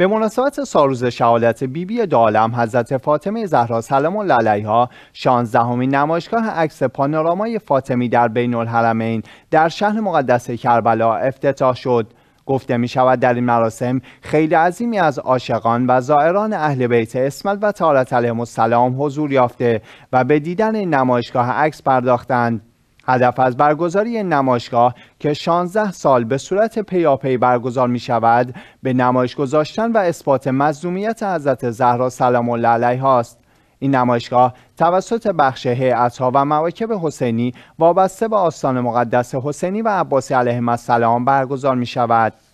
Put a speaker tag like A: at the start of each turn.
A: به مناسبت سالروز شهادت بیبی دالم حضرت فاطمه زهرا سلام الله علیها شانزدهمین نمایشگاه عکس پانورامای فاطمی در بین الحرمین در شهر مقدس کربلا افتتاح شد گفته می شود در این مراسم خیلی عظیمی از عاشقان و زائران اهل بیت اسمت و تارت علیهم السلام حضور یافته و به دیدن این نمایشگاه عکس پرداختند هدف از برگزاری نمایشگاه که 16 سال به صورت پیاپی برگزار می شود به نمایش گذاشتن و اثبات مظلومیت حضرت زهرا سلام الله علیها است این نمایشگاه توسط بخش ها و مواکب حسینی وابسته به آستان مقدس حسینی و عباسی علیهم السلام برگزار می شود.